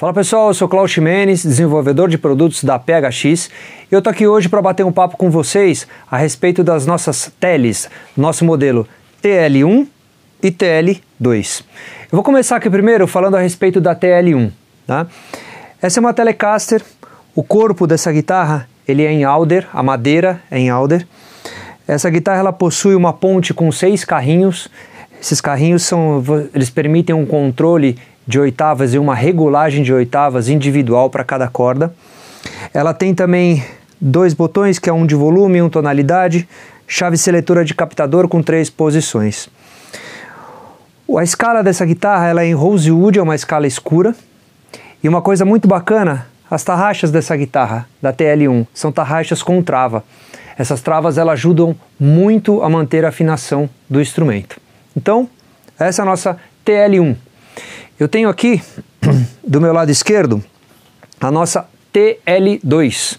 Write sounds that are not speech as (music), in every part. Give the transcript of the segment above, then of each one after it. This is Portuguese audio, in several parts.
Fala pessoal, eu sou Klaus Ximenes, desenvolvedor de produtos da PHX, e eu tô aqui hoje para bater um papo com vocês a respeito das nossas teles, nosso modelo TL1 e TL2. Eu vou começar aqui primeiro falando a respeito da TL1. Tá? Essa é uma Telecaster, o corpo dessa guitarra ele é em alder, a madeira é em alder. Essa guitarra ela possui uma ponte com seis carrinhos, esses carrinhos são, eles permitem um controle de oitavas e uma regulagem de oitavas individual para cada corda. Ela tem também dois botões, que é um de volume, um tonalidade, chave seletora de captador com três posições. A escala dessa guitarra ela é em rosewood, é uma escala escura. E uma coisa muito bacana, as tarraxas dessa guitarra, da TL1, são tarraxas com trava. Essas travas elas ajudam muito a manter a afinação do instrumento. Então, essa é a nossa TL1. Eu tenho aqui, (clears throat) do meu lado esquerdo, a nossa TL2.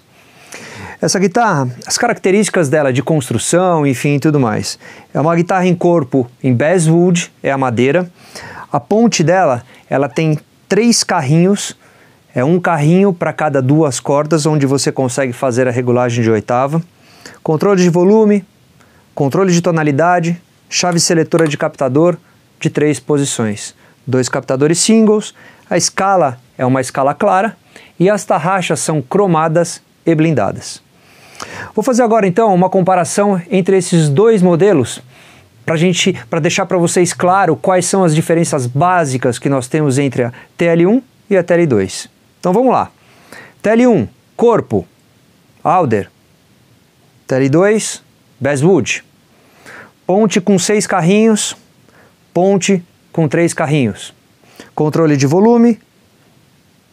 Essa guitarra, as características dela de construção, enfim, tudo mais. É uma guitarra em corpo em basswood, é a madeira. A ponte dela, ela tem três carrinhos. É um carrinho para cada duas cordas, onde você consegue fazer a regulagem de oitava. Controle de volume, controle de tonalidade, chave seletora de captador de três posições dois captadores singles, a escala é uma escala clara e as tarraxas são cromadas e blindadas. Vou fazer agora então uma comparação entre esses dois modelos para gente para deixar para vocês claro quais são as diferenças básicas que nós temos entre a TL1 e a TL2. Então vamos lá. TL1 corpo Alder. TL2 Bestwood. Ponte com seis carrinhos, ponte com três carrinhos: controle de volume,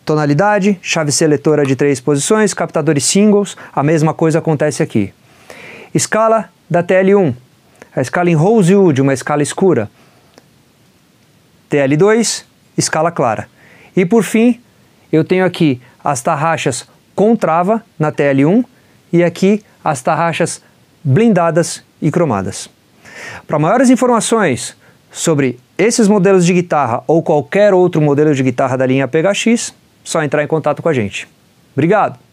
tonalidade, chave seletora de três posições, captadores singles, a mesma coisa acontece aqui. Escala da TL1, a escala em rosewood, uma escala escura. TL2, escala clara. E por fim, eu tenho aqui as tarraxas com trava na TL1 e aqui as tarraxas blindadas e cromadas. Para maiores informações sobre esses modelos de guitarra ou qualquer outro modelo de guitarra da linha PHX, só entrar em contato com a gente. Obrigado!